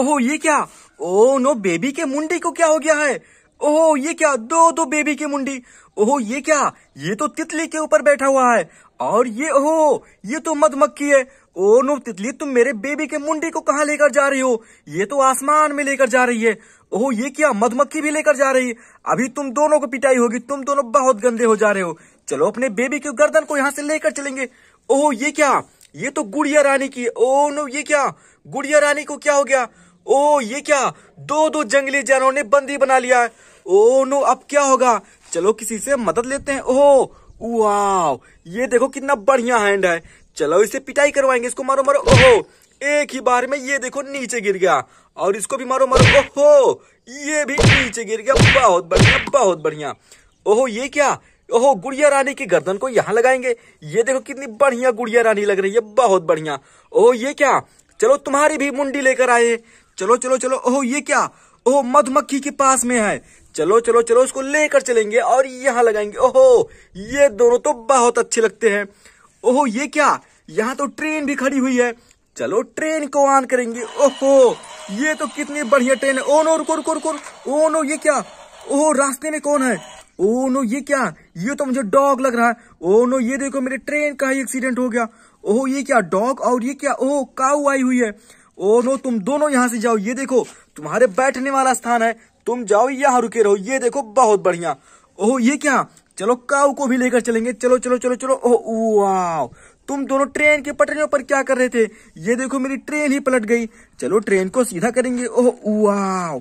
ओहो ये क्या ओ नो बेबी के मुंडी को क्या हो गया है ओहो ये क्या दो दो बेबी की मुंडी ओहो ये क्या ये तो तितली के ऊपर बैठा हुआ है और ये ओहो ये तो मधुमक्खी है ओ नो तितली तुम मेरे बेबी के मुंडी को कहाँ लेकर जा रही हो ये तो आसमान में लेकर जा रही है ओहो ये क्या मधुमक्खी भी लेकर जा रही है अभी तुम दोनों को पिटाई होगी तुम दोनों बहुत गंदे हो जा रहे हो चलो अपने बेबी के गर्दन को यहाँ से लेकर चलेंगे ओहो ये क्या ये तो गुड़िया रानी की ओ नो ये क्या गुड़िया रानी को क्या हो गया ओ ये क्या दो दो जंगली जानवरों ने बंदी बना लिया है ओ नो अब क्या होगा चलो किसी से मदद लेते हैं ओह वाव ये देखो कितना बढ़िया हैंड है चलो इसे पिटाई करवाएंगे इसको मारो मारो ओहो एक ही बार में ये देखो नीचे गिर गया और इसको भी मारो मारो ओहो ये भी नीचे गिर गया बहुत बढ़िया बहुत बढ़िया ओहो ये क्या ओहो गुड़िया रानी की गर्दन को यहाँ लगाएंगे ये देखो कितनी बढ़िया गुड़िया रानी लग रही है बहुत बढ़िया ओहो ये क्या चलो तुम्हारी भी मुंडी लेकर आए चलो चलो चलो ओहो ये क्या ओह मधुमक्खी के पास में है चलो चलो चलो उसको लेकर चलेंगे और यहाँ लगाएंगे ओहो ये दोनों तो बहुत अच्छे लगते हैं ओहो ये क्या यहाँ तो ट्रेन भी खड़ी हुई है चलो ट्रेन को ऑन करेंगे ओहो ये तो कितनी बढ़िया ट्रेन है ओ नो रुको रुको रुको ओ नो ये क्या ओह रास्ते में कौन है ओ नो ये क्या ये तो मुझे डॉग लग रहा है ओ नो ये देखो मेरे ट्रेन का ही एक्सीडेंट हो गया ओहो ये क्या डॉग और ये क्या ओह काऊ आई हुई है ओ नो तुम दोनों यहाँ से जाओ ये देखो तुम्हारे बैठने वाला स्थान है तुम जाओ यहाँ रुके रहो ये देखो बहुत बढ़िया ओह ये क्या चलो काउ को भी लेकर चलेंगे चलो चलो चलो चलो ओह वाह तुम दोनों ट्रेन की पटरियों पर क्या कर रहे थे ये देखो मेरी ट्रेन ही पलट गई चलो ट्रेन को सीधा करेंगे ओह वाह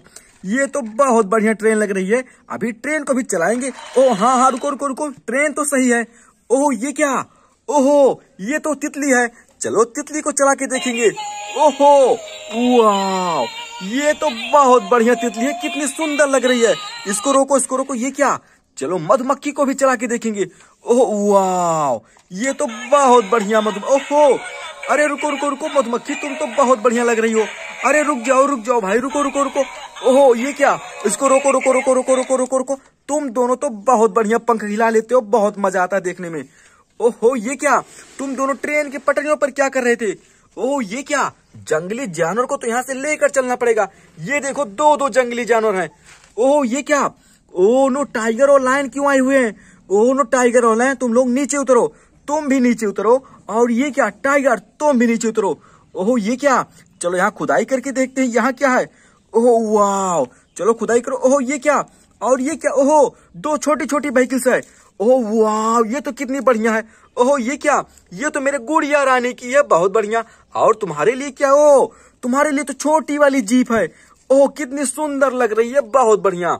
ये तो बहुत बढ़िया ट्रेन लग रही है अभी ट्रेन को भी चलाएंगे ओह हाँ हाँ रुको रुको रुको ट्रेन तो सही है ओह ये क्या ओहो ये तो तितली है चलो तितली को चला के देखेंगे ओहो वाह ये तो बहुत बढ़िया तितली है कितनी सुंदर लग रही है इसको रोको इसको रोको ये क्या चलो मधुमक्खी को भी चला के देखेंगे ओह वाह ये तो बहुत बढ़िया मधु ओहो अरे रुको रुको रुको मधुमक्खी तुम तो बहुत बढ़िया लग रही हो अरे रुक जाओ रुक जाओ भाई रुको रुको रुको ओहो ये क्या इसको रोको रोको रोको रोको रोको रोको रुको तुम दोनों तो बहुत बढ़िया पंख हिला लेते हो बहुत मजा आता है देखने में ओहो ये क्या तुम दोनों ट्रेन की पटरियों पर क्या कर रहे थे ओ ये क्या जंगली जानवर को तो यहाँ से लेकर चलना पड़ेगा ये देखो दो दो जंगली जानवर हैं ओह ये क्या ओ नो टाइगर और लायन क्यों आए हुए हैं ओ नो टाइगर और लायन तुम लोग नीचे उतरो तुम भी नीचे उतरो और ये क्या टाइगर तुम भी नीचे उतरो ओहो ये क्या चलो यहाँ खुदाई करके देखते हैं यहाँ क्या है ओहो वाह चलो खुदाई करो ओहो ये क्या और ये क्या ओहो दो छोटी छोटी व्हीकल्स है ओह वाह ये तो कितनी बढ़िया है ओह ये क्या ये तो मेरे गुड़िया रानी की है बहुत बढ़िया और तुम्हारे लिए क्या हो तुम्हारे लिए तो छोटी वाली जीप है ओह कितनी सुंदर लग रही है बहुत बढ़िया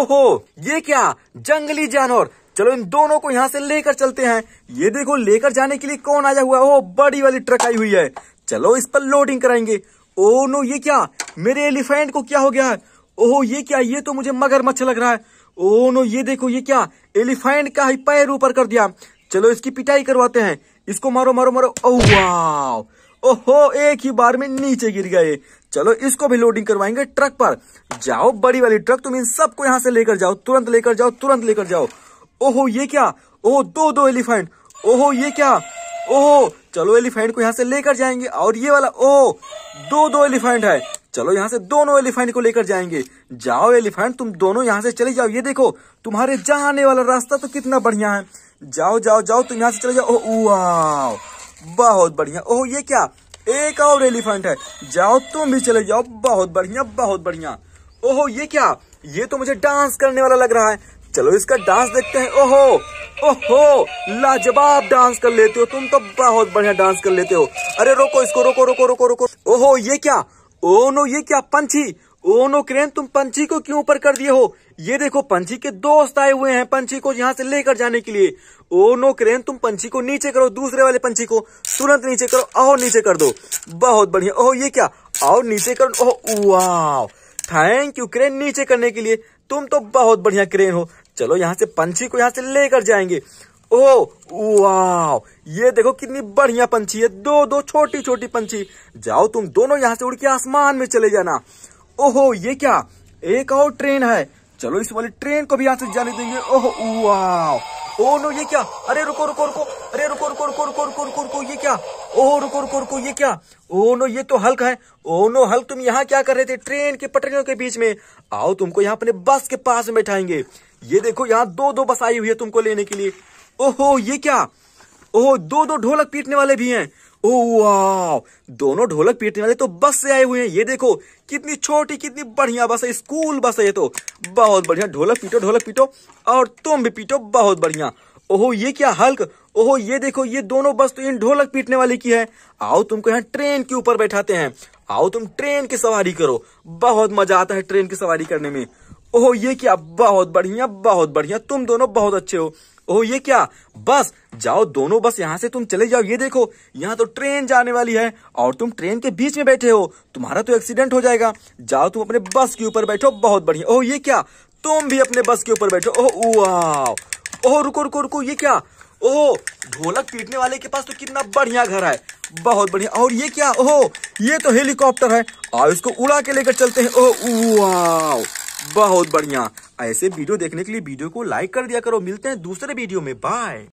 ओहो ये क्या जंगली जानवर चलो इन दोनों को यहाँ से लेकर चलते हैं ये देखो लेकर जाने के लिए कौन आया हुआ है ओह बड़ी वाली ट्रक आई हुई है चलो इस पर लोडिंग कराएंगे ओह नो ये क्या मेरे एलिफेंट को क्या हो गया है ओहो ये क्या ये तो मुझे मगरमच्छ लग रहा है ओ नो ये देखो ये क्या एलिफेंट का ही पैर ऊपर कर दिया चलो इसकी पिटाई करवाते हैं इसको मारो मारो मारो ओ ओहो एक ही बार में नीचे गिर गए चलो इसको भी लोडिंग करवाएंगे ट्रक पर जाओ बड़ी वाली ट्रक तुम इन सबको यहाँ से लेकर जाओ तुरंत लेकर जाओ तुरंत लेकर जाओ ओहो ये क्या ओह दो दो एलिफेंट ओहो ये क्या ओहो चलो एलिफेंट को यहाँ से लेकर जाएंगे और ये वाला ओ दो दो एलिफेंट है चलो यहाँ से दोनों एलिफेंट को लेकर जाएंगे जाओ एलिफेंट तुम दोनों यहाँ से चले जाओ ये देखो तुम्हारे जहाँ वाला रास्ता तो कितना बढ़िया है जाओ जाओ जाओ तुम यहाँ से चले जाओ वाह बहुत बढ़िया ओह ये क्या एक और एलिफेंट है जाओ तुम भी चले जाओ बहुत बढ़िया बहुत बढ़िया ओहो ये क्या ये तो मुझे डांस करने वाला लग रहा है चलो इसका डांस देखते हैं ओहो ओहो लाजवाब डांस कर लेते हो तुम तो बहुत बढ़िया डांस कर लेते हो अरे रोको इसको रोको रोको रोको रोको ओहो ये क्या ओ नो ये क्या पंछी ओ नो क्रेन तुम पंछी को क्यों ऊपर कर दिए हो ये देखो पंछी के दोस्त आए हुए हैं पंछी को यहाँ से लेकर जाने के लिए ओ नो क्रेन तुम पंछी को नीचे करो दूसरे वाले पंछी को तुरंत नीचे करो आओ नीचे कर दो बहुत बढ़िया ओह ये क्या आओ नीचे करो ओह वाह थैंक यू क्रेन नीचे करने के लिए तुम तो बहुत बढ़िया क्रेन हो चलो यहाँ से पंछी को यहाँ से लेकर जाएंगे ओ वाओ ये देखो कितनी बढ़िया पंछी है दो दो छोटी छोटी पंछी जाओ तुम दोनों यहाँ से उड़ के आसमान में चले जाना ओहो ये क्या एक और ट्रेन है चलो इस वाली ट्रेन को भी यहाँ से जाने देंगे ओह वाओ ओ नो ये क्या अरे रुको रुको रुको अरे रुको रुको रुको रुको रुको रुको रुको ये क्या ओह रुको रुको रुको ये क्या ओ नो ये तो हल्क है ओ नो हल्क तुम यहाँ क्या कर रहे थे ट्रेन के पटरियों के बीच में आओ तुमको यहाँ अपने बस के पास में बैठाएंगे ये देखो यहाँ दो दो बस आई हुई है तुमको लेने के लिए ओहो ये क्या ओहो दो दो ढोलक पीटने वाले भी हैं ओ वाह दोनों ढोलक पीटने वाले तो बस से आए हुए हैं ये देखो कितनी छोटी कितनी बढ़िया बस है स्कूल बस है ये तो बहुत बढ़िया ढोलक पीटो ढोलक पीटो और तुम भी पीटो बहुत बढ़िया ओहो ये क्या हल्क ओहो ये देखो ये दोनों बस तो इन ढोलक पीटने वाले की है आओ तुमको यहाँ ट्रेन के ऊपर बैठाते हैं आओ तुम ट्रेन की सवारी करो बहुत मजा आता है ट्रेन की सवारी करने में ओहो ये क्या बहुत बढ़िया बहुत बढ़िया तुम दोनों बहुत अच्छे हो ओह ये क्या बस जाओ दोनों बस यहाँ से तुम चले जाओ ये देखो यहाँ तो ट्रेन जाने वाली है और तुम ट्रेन के बीच में बैठे हो तुम्हारा तो एक्सीडेंट हो जाएगा जाओ तुम अपने बस के ऊपर बैठो बहुत बढ़िया ओह ये क्या तुम भी अपने बस के ऊपर बैठो ओह वाह ओह रुको रुको रुको ये क्या ओह ढोलक पीटने वाले के पास तो कितना बढ़िया घर है बहुत बढ़िया और ये क्या ओह ये तो हेलीकॉप्टर है और इसको उड़ा के लेकर चलते हैं ओह वाह बहुत बढ़िया ऐसे वीडियो देखने के लिए वीडियो को लाइक कर दिया करो मिलते हैं दूसरे वीडियो में बाय